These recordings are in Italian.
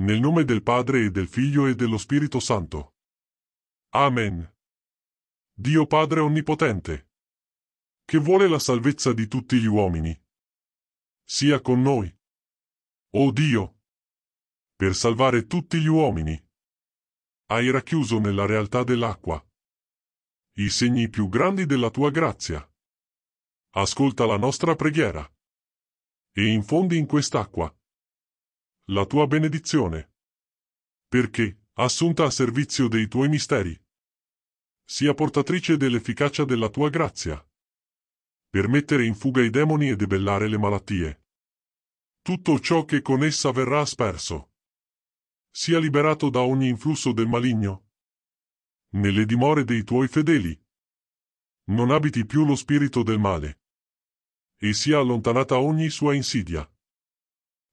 Nel nome del Padre e del Figlio e dello Spirito Santo. Amen. Dio Padre Onnipotente, che vuole la salvezza di tutti gli uomini, sia con noi. O oh Dio, per salvare tutti gli uomini, hai racchiuso nella realtà dell'acqua i segni più grandi della tua grazia. Ascolta la nostra preghiera e infondi in quest'acqua la tua benedizione. Perché, assunta a servizio dei tuoi misteri, sia portatrice dell'efficacia della tua grazia. Per mettere in fuga i demoni e debellare le malattie. Tutto ciò che con essa verrà asperso. Sia liberato da ogni influsso del maligno. Nelle dimore dei tuoi fedeli. Non abiti più lo spirito del male. E sia allontanata ogni sua insidia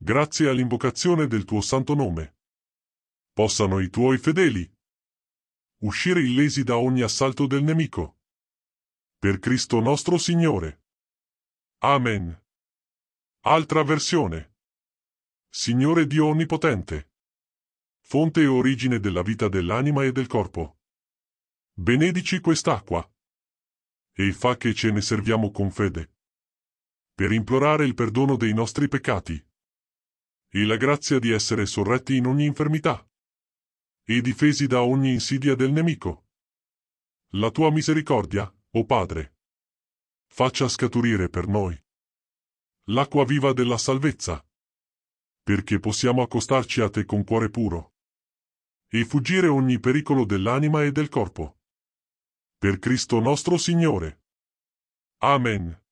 grazie all'invocazione del tuo santo nome. Possano i tuoi fedeli uscire illesi da ogni assalto del nemico. Per Cristo nostro Signore. Amen. Altra versione. Signore Dio Onnipotente. Fonte e origine della vita dell'anima e del corpo. Benedici quest'acqua. E fa che ce ne serviamo con fede. Per implorare il perdono dei nostri peccati e la grazia di essere sorretti in ogni infermità e difesi da ogni insidia del nemico. La tua misericordia, o oh Padre, faccia scaturire per noi l'acqua viva della salvezza, perché possiamo accostarci a te con cuore puro e fuggire ogni pericolo dell'anima e del corpo. Per Cristo nostro Signore. Amen.